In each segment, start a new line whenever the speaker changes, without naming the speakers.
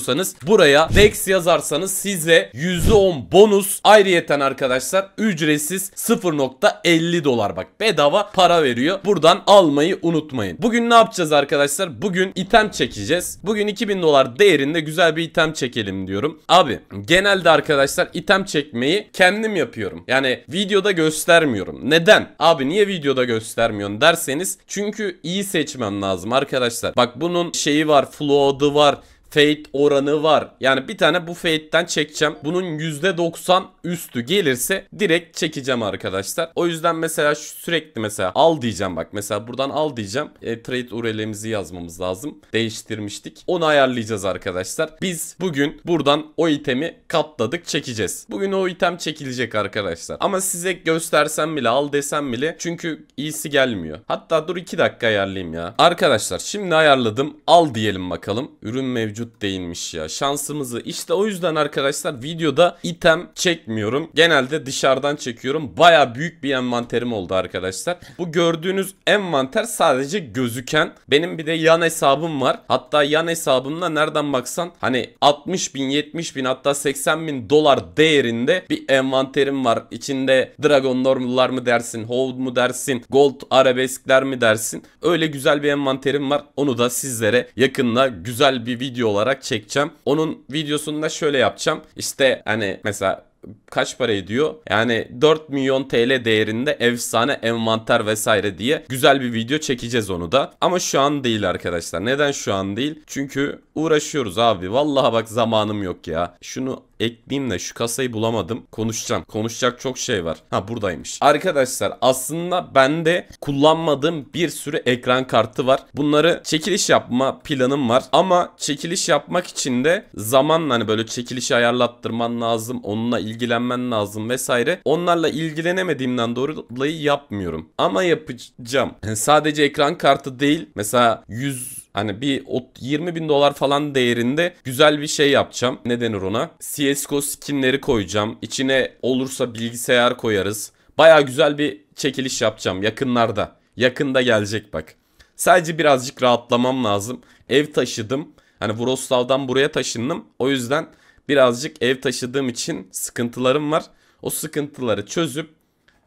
istiyorsanız buraya Dex yazarsanız size %10 bonus ayrıyeten arkadaşlar ücretsiz 0.50 dolar bak bedava para veriyor. Buradan almayı unutmayın. Bugün ne yapacağız arkadaşlar? Bugün item çekeceğiz. Bugün 2000 dolar değerinde güzel bir item çekelim diyorum. Abi genelde arkadaşlar item çekmeyi kendim yapıyorum. Yani videoda göstermiyorum. Neden? Abi niye videoda göstermiyorsun derseniz çünkü iyi seçmem lazım arkadaşlar. Bak bunun şeyi var, flowu var fade oranı var. Yani bir tane bu fade'den çekeceğim. Bunun %90 üstü gelirse direkt çekeceğim arkadaşlar. O yüzden mesela sürekli mesela al diyeceğim bak. Mesela buradan al diyeceğim. E, trade URL'imizi yazmamız lazım. Değiştirmiştik. Onu ayarlayacağız arkadaşlar. Biz bugün buradan o itemi katladık çekeceğiz. Bugün o item çekilecek arkadaşlar. Ama size göstersem bile al desem bile çünkü iyisi gelmiyor. Hatta dur 2 dakika ayarlayayım ya. Arkadaşlar şimdi ayarladım. Al diyelim bakalım. Ürün mevcut mevcut değilmiş ya. Şansımızı işte o yüzden arkadaşlar videoda item çekmiyorum. Genelde dışarıdan çekiyorum. Baya büyük bir envanterim oldu arkadaşlar. Bu gördüğünüz envanter sadece gözüken. Benim bir de yan hesabım var. Hatta yan hesabımda nereden baksan hani 60 bin 70 bin hatta 80 bin dolar değerinde bir envanterim var. İçinde Dragon Normal'lar mı dersin? Hold mu dersin? Gold Arabeskler mi dersin? Öyle güzel bir envanterim var. Onu da sizlere yakında güzel bir video olarak çekeceğim. Onun videosunu da şöyle yapacağım. İşte hani mesela kaç para ediyor? Yani 4 milyon TL değerinde efsane envanter vesaire diye güzel bir video çekeceğiz onu da. Ama şu an değil arkadaşlar. Neden şu an değil? Çünkü uğraşıyoruz abi. Vallahi bak zamanım yok ya. Şunu ekleyeyim de şu kasayı bulamadım. Konuşacağım. Konuşacak çok şey var. Ha buradaymış. Arkadaşlar aslında bende kullanmadığım bir sürü ekran kartı var. Bunları çekiliş yapma planım var. Ama çekiliş yapmak için de zamanla hani böyle çekilişi ayarlattırman lazım. Onunla ilgilenmen lazım vesaire. Onlarla ilgilenemediğimden dolayı yapmıyorum. Ama yapacağım. Yani sadece ekran kartı değil. Mesela 100 Hani bir 20 bin dolar falan değerinde güzel bir şey yapacağım. Ne denir ona? CSGO skinleri koyacağım. İçine olursa bilgisayar koyarız. Baya güzel bir çekiliş yapacağım yakınlarda. Yakında gelecek bak. Sadece birazcık rahatlamam lazım. Ev taşıdım. Hani Vroslav'dan buraya taşındım. O yüzden birazcık ev taşıdığım için sıkıntılarım var. O sıkıntıları çözüp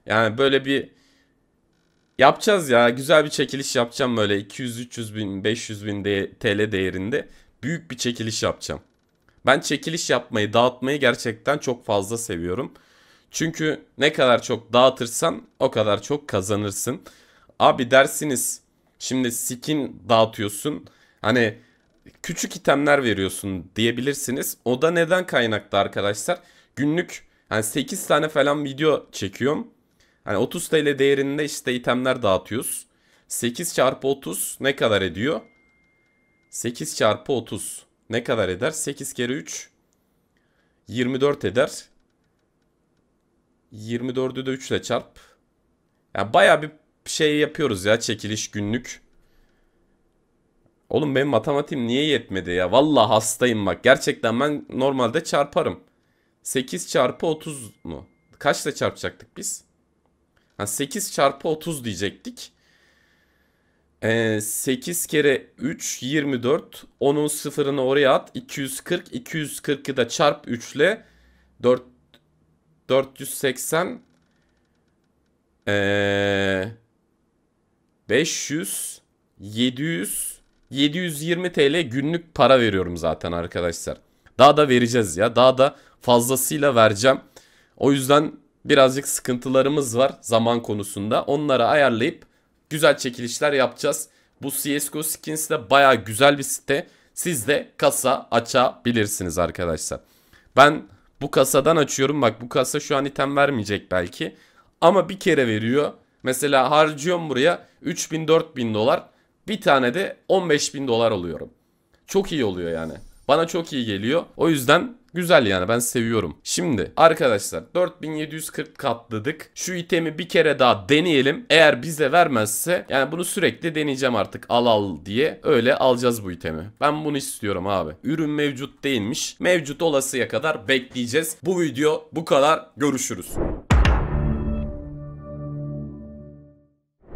yani böyle bir Yapacağız ya. Güzel bir çekiliş yapacağım böyle 200-300 bin 500 bin de TL değerinde. Büyük bir çekiliş yapacağım. Ben çekiliş yapmayı dağıtmayı gerçekten çok fazla seviyorum. Çünkü ne kadar çok dağıtırsan o kadar çok kazanırsın. Abi dersiniz şimdi skin dağıtıyorsun. Hani küçük itemler veriyorsun diyebilirsiniz. O da neden kaynaklı arkadaşlar? Günlük yani 8 tane falan video çekiyorum. Hani 30 TL değerinde işte itemler dağıtıyoruz. 8 çarpı 30 ne kadar ediyor? 8 çarpı 30 ne kadar eder? 8 kere 3 24 eder. 24'ü de 3 ile çarp. Yani baya bir şey yapıyoruz ya çekiliş günlük. Oğlum benim matematiğim niye yetmedi ya? Vallahi hastayım bak. Gerçekten ben normalde çarparım. 8 çarpı 30 mu? Kaçla çarpacaktık biz? Ha, 8 çarpı 30 diyecektik. Ee, 8 kere 3 24. 10'un sıfırını oraya at. 240. 240'ı da çarp 3 ile 4, 480. Ee, 500. 700. 720 TL günlük para veriyorum zaten arkadaşlar. Daha da vereceğiz ya. Daha da fazlasıyla vereceğim. O yüzden birazcık sıkıntılarımız var zaman konusunda. Onları ayarlayıp güzel çekilişler yapacağız. Bu CSGO Skins de baya güzel bir site. Siz de kasa açabilirsiniz arkadaşlar. Ben bu kasadan açıyorum. Bak bu kasa şu an item vermeyecek belki. Ama bir kere veriyor. Mesela harcıyorum buraya 3000-4000 dolar. Bir tane de 15.000 dolar alıyorum. Çok iyi oluyor yani. Bana çok iyi geliyor. O yüzden Güzel yani ben seviyorum. Şimdi arkadaşlar 4740 katladık. Şu itemi bir kere daha deneyelim. Eğer bize vermezse yani bunu sürekli deneyeceğim artık al al diye. Öyle alacağız bu itemi. Ben bunu istiyorum abi. Ürün mevcut değilmiş. Mevcut olasıya kadar bekleyeceğiz. Bu video bu kadar. Görüşürüz.